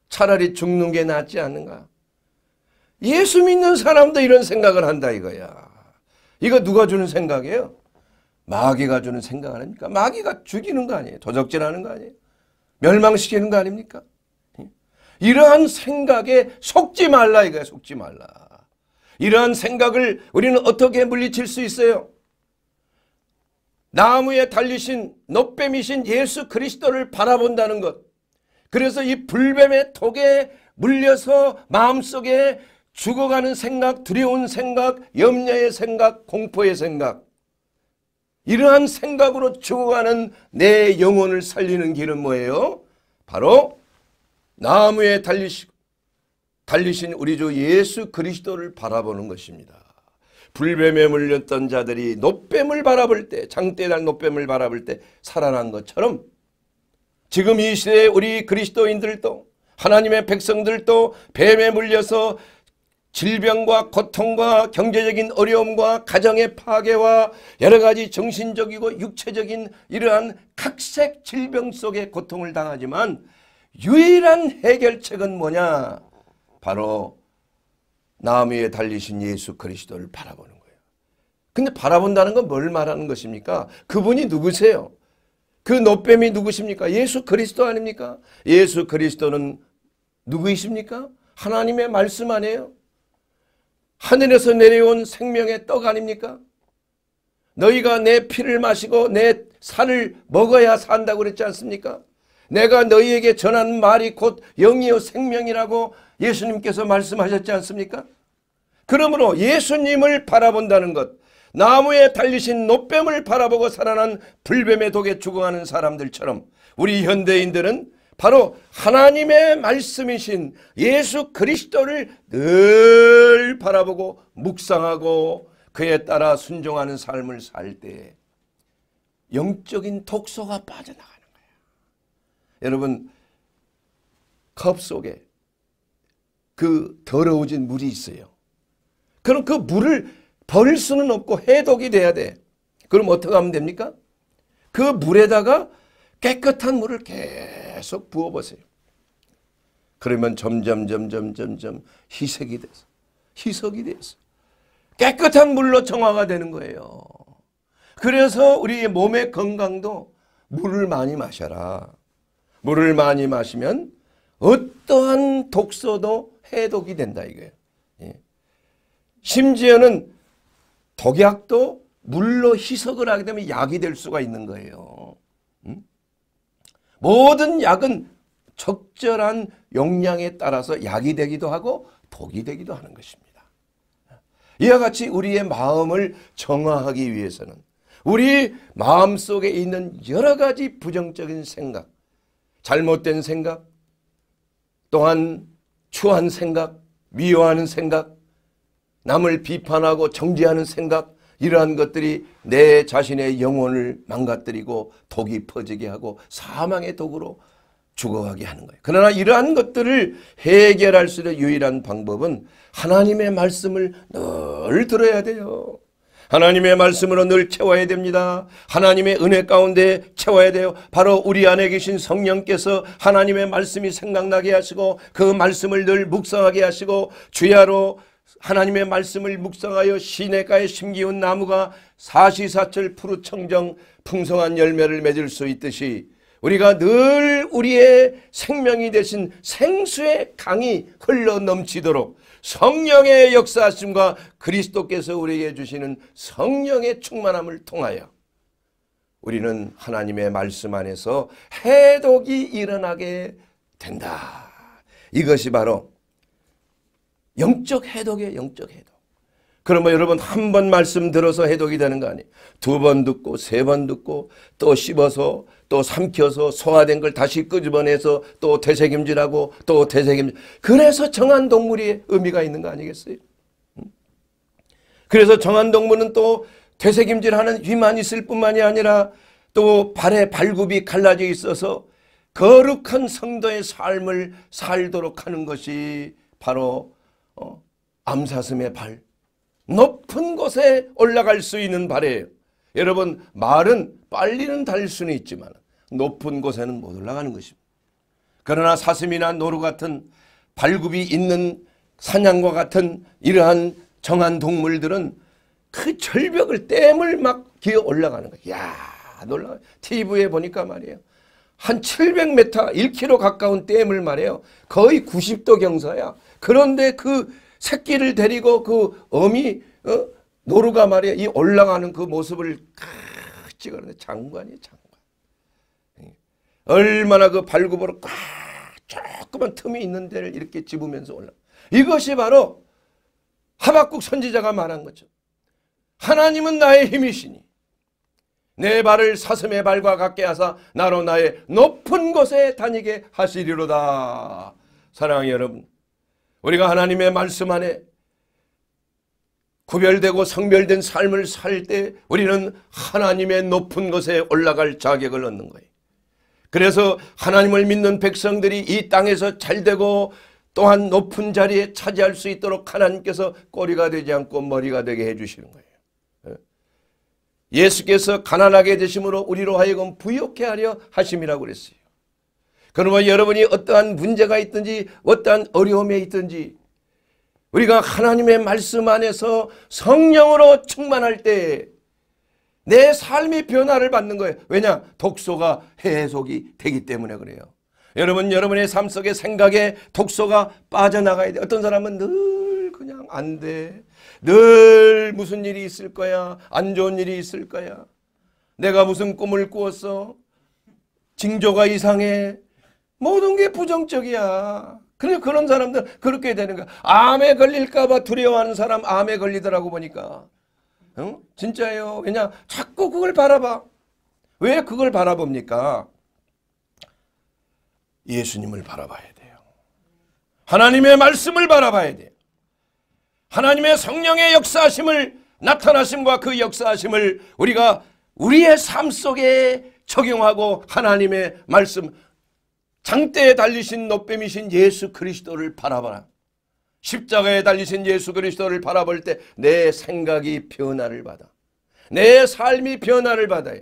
S1: 차라리 죽는 게 낫지 않는가. 예수 믿는 사람도 이런 생각을 한다 이거야. 이거 누가 주는 생각이에요? 마귀가 주는 생각 아닙니까? 마귀가 죽이는 거 아니에요. 도적질하는 거 아니에요. 멸망시키는 거 아닙니까? 예? 이러한 생각에 속지 말라 이거야 속지 말라. 이러한 생각을 우리는 어떻게 물리칠 수 있어요? 나무에 달리신 높뱀이신 예수 그리스도를 바라본다는 것. 그래서 이 불뱀의 독에 물려서 마음속에 죽어가는 생각, 두려운 생각, 염려의 생각, 공포의 생각 이러한 생각으로 죽어가는 내 영혼을 살리는 길은 뭐예요? 바로 나무에 달리시, 달리신 우리 주 예수 그리스도를 바라보는 것입니다. 불뱀에 물렸던 자들이 노뱀을 바라볼 때 장대달 노뱀을 바라볼 때 살아난 것처럼 지금 이 시대에 우리 그리스도인들도 하나님의 백성들도 뱀에 물려서 질병과 고통과 경제적인 어려움과 가정의 파괴와 여러 가지 정신적이고 육체적인 이러한 각색 질병 속에 고통을 당하지만 유일한 해결책은 뭐냐? 바로 나무에 달리신 예수 그리스도를 바라보는 거예요. 근데 바라본다는 건 뭘 말하는 것입니까? 그분이 누구세요? 그 노뱀이 누구십니까? 예수 그리스도 아닙니까? 예수 그리스도는 누구이십니까? 하나님의 말씀 아니에요? 하늘에서 내려온 생명의 떡 아닙니까? 너희가 내 피를 마시고 내 살을 먹어야 산다고 그랬지 않습니까? 내가 너희에게 전한 말이 곧 영이요 생명이라고 예수님께서 말씀하셨지 않습니까? 그러므로 예수님을 바라본다는 것, 나무에 달리신 노뱀을 바라보고 살아난 불뱀의 독에 죽어가는 사람들처럼 우리 현대인들은 바로 하나님의 말씀이신 예수 그리스도를 늘 바라보고 묵상하고 그에 따라 순종하는 삶을 살 때 영적인 독소가 빠져나가는 거예요. 여러분 컵 속에 그 더러워진 물이 있어요. 그럼 그 물을 버릴 수는 없고 해독이 돼야 돼. 그럼 어떻게 하면 됩니까? 그 물에다가 깨끗한 물을 계속 계속 부어보세요. 그러면 점점 점점 점점 희색이 돼서 희석이 돼서 깨끗한 물로 정화가 되는 거예요. 그래서 우리의 몸의 건강도 물을 많이 마셔라. 물을 많이 마시면 어떠한 독소도 해독이 된다 이거예요. 예. 심지어는 독약도 물로 희석을 하게 되면 약이 될 수가 있는 거예요. 모든 약은 적절한 용량에 따라서 약이 되기도 하고 복이 되기도 하는 것입니다. 이와 같이 우리의 마음을 정화하기 위해서는 우리 마음속에 있는 여러 가지 부정적인 생각, 잘못된 생각, 또한 추한 생각, 미워하는 생각, 남을 비판하고 정죄하는 생각, 이러한 것들이 내 자신의 영혼을 망가뜨리고 독이 퍼지게 하고 사망의 독으로 죽어가게 하는 거예요. 그러나 이러한 것들을 해결할 수 있는 유일한 방법은 하나님의 말씀을 늘 들어야 돼요. 하나님의 말씀으로 늘 채워야 됩니다. 하나님의 은혜 가운데 채워야 돼요. 바로 우리 안에 계신 성령께서 하나님의 말씀이 생각나게 하시고 그 말씀을 늘 묵상하게 하시고 주야로 하나님의 말씀을 묵상하여 시내가에 심기운 나무가 사시사철 푸르청정 풍성한 열매를 맺을 수 있듯이 우리가 늘 우리의 생명이 되신 생수의 강이 흘러 넘치도록 성령의 역사하심과 그리스도께서 우리에게 주시는 성령의 충만함을 통하여 우리는 하나님의 말씀 안에서 해독이 일어나게 된다. 이것이 바로 영적 해독이에 영적 해독. 그러면 여러분 한 번 말씀 들어서 해독이 되는 거 아니에요. 두 번 듣고 세 번 듣고 또 씹어서 또 삼켜서 소화된 걸 다시 끄집어내서 또 되새김질하고 또 되새김질. 그래서 정한 동물이 의미가 있는 거 아니겠어요? 그래서 정한 동물은 또 되새김질하는 힘만 있을 뿐만이 아니라 또 발에 발굽이 갈라져 있어서 거룩한 성도의 삶을 살도록 하는 것이 바로 어, 암사슴의 발 높은 곳에 올라갈 수 있는 발이에요. 여러분 말은 빨리는 달 수는 있지만 높은 곳에는 못 올라가는 것입니다. 그러나 사슴이나 노루 같은 발굽이 있는 사냥과 같은 이러한 정한 동물들은 그 절벽을 댐을 막 기어 올라가는 거야. 야, 놀라. TV에 보니까 말이에요. 한 700m, 1km 가까운 댐을 말이요 거의 90도 경사야. 그런데 그 새끼를 데리고 그 어미 어? 노루가 말이야 이 올라가는 그 모습을 찍어내 장관이 장관. 예. 얼마나 그 발굽으로 꽉 조그만 틈이 있는 데를 이렇게 집으면서 올라. 이것이 바로 하박국 선지자가 말한 거죠. 하나님은 나의 힘이시니 내 발을 사슴의 발과 같게 하사 나로 나의 높은 곳에 다니게 하시리로다. 사랑하 여러분 우리가 하나님의 말씀 안에 구별되고 성별된 삶을 살 때 우리는 하나님의 높은 곳에 올라갈 자격을 얻는 거예요. 그래서 하나님을 믿는 백성들이 이 땅에서 잘되고 또한 높은 자리에 차지할 수 있도록 하나님께서 꼬리가 되지 않고 머리가 되게 해주시는 거예요. 예? 예수께서 가난하게 되심으로 우리로 하여금 부욕해 하려 하심이라고 그랬어요. 그러면 여러분이 어떠한 문제가 있든지 어떠한 어려움에 있든지 우리가 하나님의 말씀 안에서 성령으로 충만할 때 내 삶이 변화를 받는 거예요. 왜냐? 독소가 해석이 되기 때문에 그래요. 여러분 여러분의 삶 속에 생각에 독소가 빠져나가야 돼. 어떤 사람은 늘 그냥 안 돼. 늘 무슨 일이 있을 거야. 안 좋은 일이 있을 거야. 내가 무슨 꿈을 꾸었어. 징조가 이상해. 모든 게 부정적이야. 그래 그런 사람들 그렇게 되는 거야. 암에 걸릴까 봐 두려워하는 사람 암에 걸리더라고 보니까. 응? 진짜예요. 왜냐? 자꾸 그걸 바라봐. 왜 그걸 바라봅니까? 예수님을 바라봐야 돼요. 하나님의 말씀을 바라봐야 돼요. 하나님의 성령의 역사심을 나타나심과 그역사심을 우리가 우리의 삶 속에 적용하고 하나님의 말씀 장대에 달리신 노뱀이신 예수 그리스도를 바라봐라. 십자가에 달리신 예수 그리스도를 바라볼 때 내 생각이 변화를 받아. 내 삶이 변화를 받아요.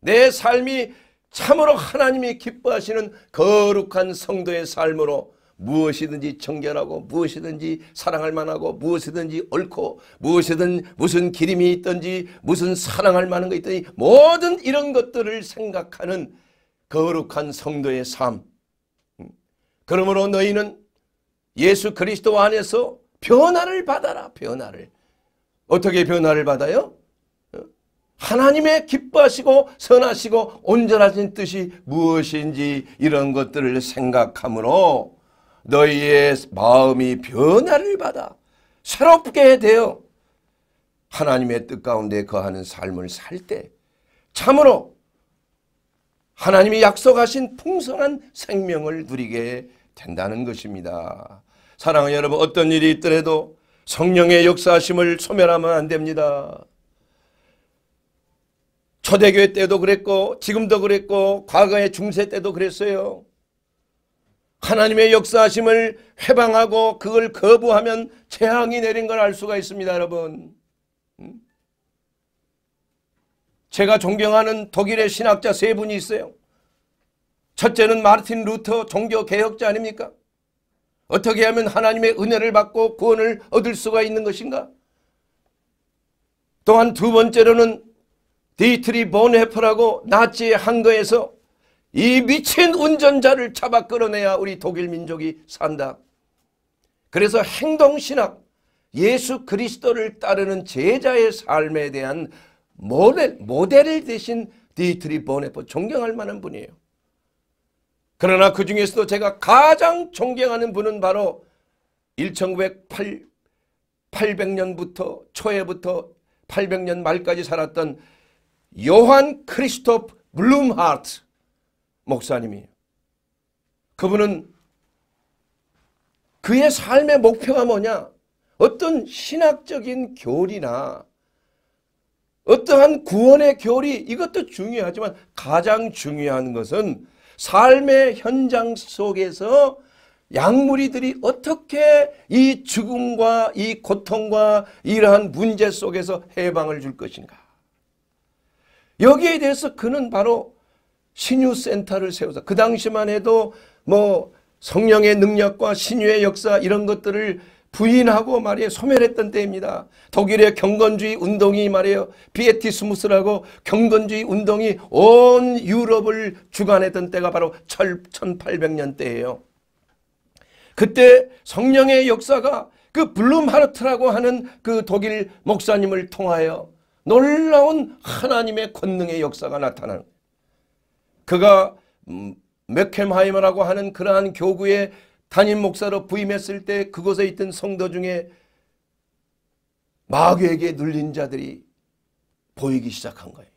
S1: 내 삶이 참으로 하나님이 기뻐하시는 거룩한 성도의 삶으로 무엇이든지 청결하고 무엇이든지 사랑할 만하고 무엇이든지 옳고 무엇이든 무슨 기림이 있든지 무슨 사랑할 만한 것이 있든지 모든 이런 것들을 생각하는 거룩한 성도의 삶. 음. 그러므로 너희는 예수 그리스도 안에서 변화를 받아라. 변화를. 어떻게 변화를 받아요? 어? 하나님의 기뻐하시고 선하시고 온전하신 뜻이 무엇인지 이런 것들을 생각함으로 너희의 마음이 변화를 받아 새롭게 되어 하나님의 뜻 가운데 거하는 삶을 살 때 참으로 하나님이 약속하신 풍성한 생명을 누리게 된다는 것입니다. 사랑하는 여러분 어떤 일이 있더라도 성령의 역사심을 소멸하면 안 됩니다. 초대교회 때도 그랬고 지금도 그랬고 과거의 중세 때도 그랬어요. 하나님의 역사심을 회방하고 그걸 거부하면 재앙이 내린 걸 알 수가 있습니다 여러분. 음? 제가 존경하는 독일의 신학자 세 분이 있어요. 첫째는 마르틴 루터 종교 개혁자 아닙니까? 어떻게 하면 하나님의 은혜를 받고 구원을 얻을 수가 있는 것인가? 또한 두 번째로는 디트리 본헤퍼라고 나치의 한거에서 이 미친 운전자를 잡아 끌어내야 우리 독일 민족이 산다. 그래서 행동신학, 예수 그리스도를 따르는 제자의 삶에 대한 모델, 모델을 대신 디트리 보네포 존경할 만한 분이에요. 그러나 그 중에서도 제가 가장 존경하는 분은 바로 1908년부터 초에부터 800년 말까지 살았던 요한 크리스토프 블룸하트 목사님이에요. 그분은 그의 삶의 목표가 뭐냐? 어떤 신학적인 교리나 어떠한 구원의 교리 이것도 중요하지만 가장 중요한 것은 삶의 현장 속에서 양무리들이 어떻게 이 죽음과 이 고통과 이러한 문제 속에서 해방을 줄 것인가. 여기에 대해서 그는 바로 신유센터를 세워서 그 당시만 해도 뭐 성령의 능력과 신유의 역사 이런 것들을 부인하고 말이에요. 소멸했던 때입니다. 독일의 경건주의 운동이 말이에요. 비에티스무스라고 경건주의 운동이 온 유럽을 주관했던 때가 바로 1800년대예요. 그때 성령의 역사가 그 블룸하르트라고 하는 그 독일 목사님을 통하여 놀라운 하나님의 권능의 역사가 나타나는 그가 음, 맥캠하이머라고 하는 그러한 교구의 단임 목사로 부임했을 때 그곳에 있던 성도 중에 마귀에게 눌린 자들이 보이기 시작한 거예요.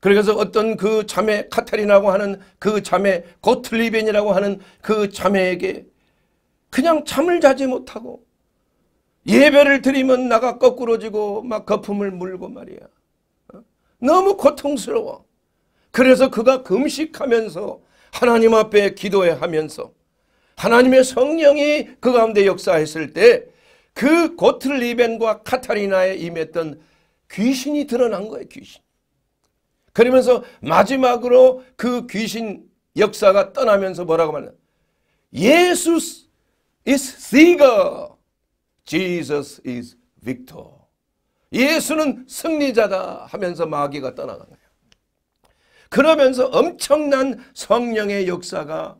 S1: 그래서 어떤 그 자매 카타리나고 하는 그 자매 고틀리벤이라고 하는 그 자매에게 그냥 잠을 자지 못하고 예배를 드리면 나가 거꾸러지고 막 거품을 물고 말이야. 어? 너무 고통스러워. 그래서 그가 금식하면서 하나님 앞에 기도해 하면서 하나님의 성령이 그 가운데 역사했을 때 그 고틀리벤과 카타리나에 임했던 귀신이 드러난 거예요. 귀신. 그러면서 마지막으로 그 귀신 역사가 떠나면서 뭐라고 말하나 예수 is seeker. Jesus is victor. 예수는 승리자다 하면서 마귀가 떠나간 거예요. 그러면서 엄청난 성령의 역사가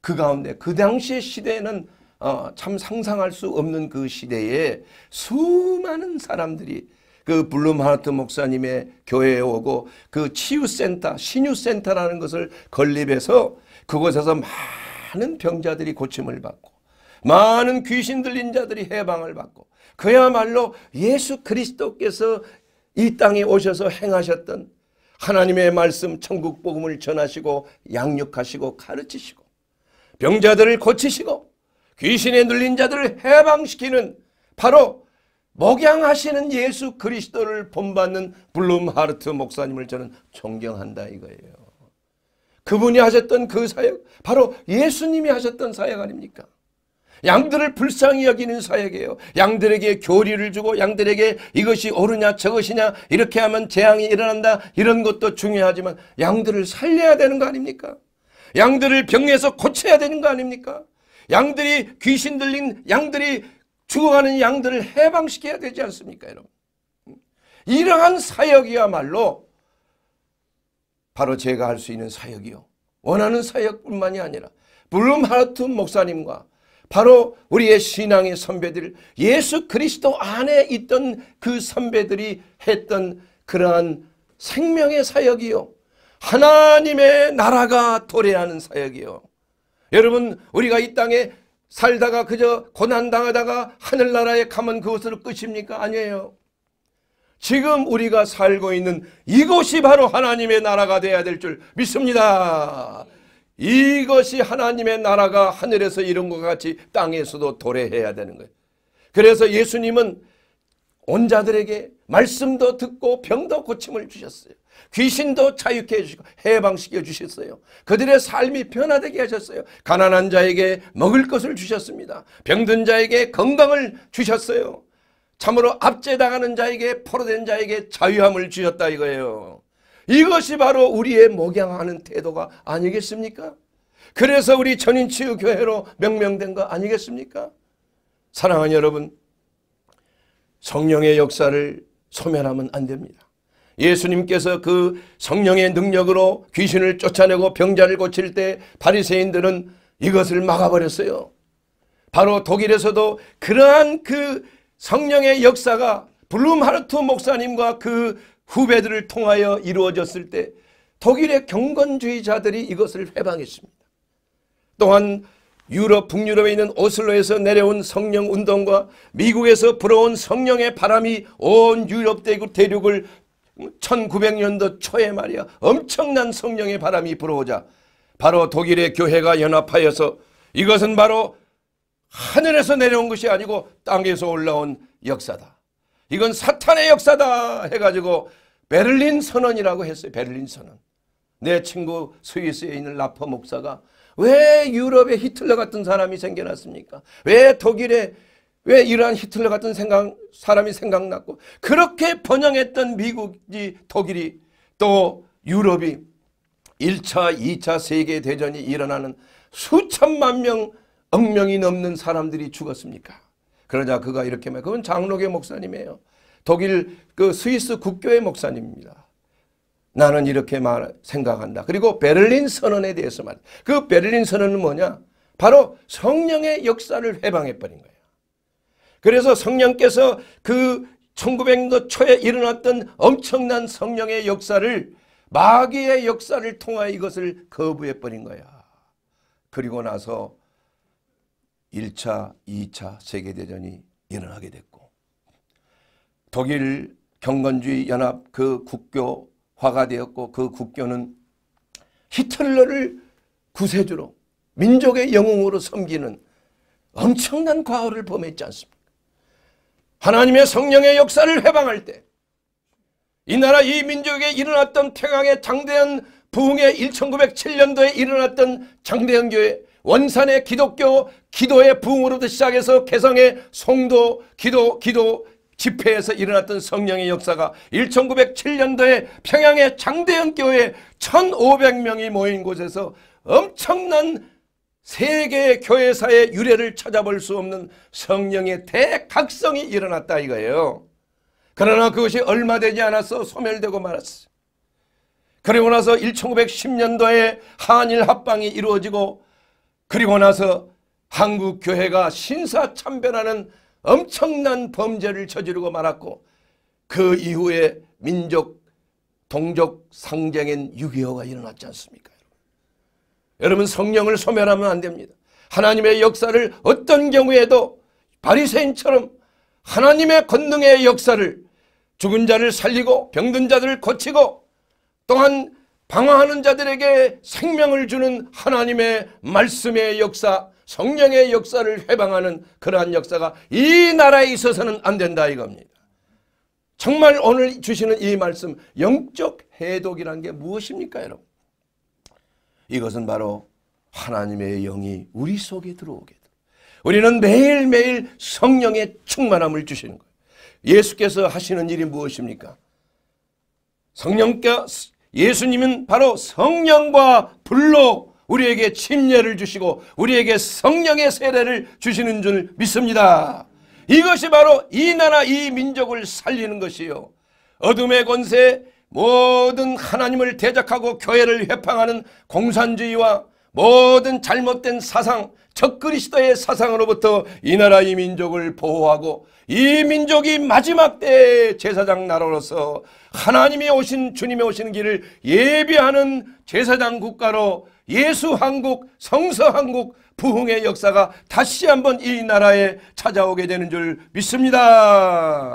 S1: 그 가운데 그 당시의 시대에는 어, 참 상상할 수 없는 그 시대에 수많은 사람들이 그 블룸하르트 목사님의 교회에 오고 그 치유센터, 신유센터라는 것을 건립해서 그곳에서 많은 병자들이 고침을 받고 많은 귀신 들린 자들이 해방을 받고 그야말로 예수 그리스도께서 이 땅에 오셔서 행하셨던 하나님의 말씀 천국 복음을 전하시고 양육하시고 가르치시고 병자들을 고치시고 귀신에 눌린 자들을 해방시키는 바로 목양하시는 예수 그리스도를 본받는 블룸하르트 목사님을 저는 존경한다 이거예요. 그분이 하셨던 그 사역 바로 예수님이 하셨던 사역 아닙니까? 양들을 불쌍히 여기는 사역이에요. 양들에게 교리를 주고 양들에게 이것이 옳으냐 저것이냐 이렇게 하면 재앙이 일어난다 이런 것도 중요하지만 양들을 살려야 되는 거 아닙니까? 양들을 병에서 고쳐야 되는 거 아닙니까? 양들이 귀신 들린 양들이 죽어가는 양들을 해방시켜야 되지 않습니까 여러분? 이러한 사역이야말로 바로 제가 할 수 있는 사역이요. 원하는 사역뿐만이 아니라 블룸하르트 목사님과 바로 우리의 신앙의 선배들 예수 그리스도 안에 있던 그 선배들이 했던 그러한 생명의 사역이요. 하나님의 나라가 도래하는 사역이요. 여러분 우리가 이 땅에 살다가 그저 고난당하다가 하늘나라에 가면 그것으로 끝입니까? 아니에요. 지금 우리가 살고 있는 이곳이 바로 하나님의 나라가 돼야 될 줄 믿습니다. 이것이 하나님의 나라가 하늘에서 이런 것 같이 땅에서도 도래해야 되는 거예요. 그래서 예수님은 온자들에게 말씀도 듣고 병도 고침을 주셨어요. 귀신도 자유케 해주시고 해방시켜 주셨어요. 그들의 삶이 변화되게 하셨어요. 가난한 자에게 먹을 것을 주셨습니다. 병든 자에게 건강을 주셨어요. 참으로 압제당하는 자에게 포로된 자에게 자유함을 주셨다 이거예요. 이것이 바로 우리의 목양하는 태도가 아니겠습니까? 그래서 우리 전인치유교회로 명명된 거 아니겠습니까? 사랑하는 여러분 성령의 역사를 소멸하면 안 됩니다. 예수님께서 그 성령의 능력으로 귀신을 쫓아내고 병자를 고칠 때 바리새인들은 이것을 막아버렸어요. 바로 독일에서도 그러한 그 성령의 역사가 블룸하르트 목사님과 그 후배들을 통하여 이루어졌을 때 독일의 경건주의자들이 이것을 해방했습니다. 또한 유럽 북유럽에 있는 오슬로에서 내려온 성령 운동과 미국에서 불어온 성령의 바람이 온 유럽 대륙을 1900년도 초에 말이야 엄청난 성령의 바람이 불어오자 바로 독일의 교회가 연합하여서 이것은 바로 하늘에서 내려온 것이 아니고 땅에서 올라온 역사다. 이건 사탄의 역사다 해가지고 베를린 선언이라고 했어요. 베를린 선언. 내 친구 스위스에 있는 라퍼 목사가 왜 유럽에 히틀러 같은 사람이 생겨났습니까? 왜 독일에 왜 이러한 히틀러 같은 생각 사람이 생각났고 그렇게 번영했던 미국이 독일이 또 유럽이 1차 2차 세계대전이 일어나는 수천만 명 억명이 넘는 사람들이 죽었습니까? 그러자 그가 이렇게 말 그건 장로교 목사님이에요. 독일 그 스위스 국교의 목사님입니다. 나는 이렇게 말 생각한다. 그리고 베를린 선언에 대해서 말그 베를린 선언은 뭐냐? 바로 성령의 역사를 해방해버린 거예요. 그래서 성령께서 그 1900년도 초에 일어났던 엄청난 성령의 역사를 마귀의 역사를 통하여 이것을 거부해버린 거야. 그리고 나서 1차, 2차 세계대전이 일어나게 됐고 독일 경건주의 연합 그 국교화가 되었고 그 국교는 히틀러를 구세주로 민족의 영웅으로 섬기는 엄청난 과오를 범했지 않습니까? 하나님의 성령의 역사를 해방할 때 이 나라 이 민족에 일어났던 태강의 장대한 부흥의 1907년도에 일어났던 장대현 교회 원산의 기독교 기도의 부흥으로부터 시작해서 개성의 송도 기도 기도 집회에서 일어났던 성령의 역사가 1907년도에 평양의 장대현 교회 1500명이 모인 곳에서 엄청난 세계 교회사의 유래를 찾아볼 수 없는 성령의 대각성이 일어났다 이거예요. 그러나 그것이 얼마 되지 않아서 소멸되고 말았어요. 그리고 나서 1910년도에 한일 합방이 이루어지고 그리고 나서 한국 교회가 신사참변하는 엄청난 범죄를 저지르고 말았고 그 이후에 민족 동족 상쟁인 6.25가 일어났지 않습니까? 여러분 성령을 소멸하면 안 됩니다. 하나님의 역사를 어떤 경우에도 바리새인처럼 하나님의 권능의 역사를 죽은 자를 살리고 병든 자들을 고치고 또한 방황하는 자들에게 생명을 주는 하나님의 말씀의 역사 성령의 역사를 해방하는 그러한 역사가 이 나라에 있어서는 안 된다 이겁니다. 정말 오늘 주시는 이 말씀 영적 해독이란 게 무엇입니까 여러분? 이것은 바로 하나님의 영이 우리 속에 들어오게 됩 우리는 매일매일 성령의 충만함을 주시는 거예요. 예수께서 하시는 일이 무엇입니까? 성령께 예수님은 바로 성령과 불로 우리에게 침례를 주시고 우리에게 성령의 세례를 주시는 줄 믿습니다. 이것이 바로 이 나라 이 민족을 살리는 것이요. 어둠의 권세 모든 하나님을 대적하고 교회를 회방하는 공산주의와 모든 잘못된 사상, 적그리스도의 사상으로부터 이 나라 이 민족을 보호하고 이 민족이 마지막 때의 제사장 나라로서 하나님이 오신 주님이 오시는 길을 예비하는 제사장 국가로 예수 한국, 성서 한국, 부흥의 역사가 다시 한번 이 나라에 찾아오게 되는 줄 믿습니다.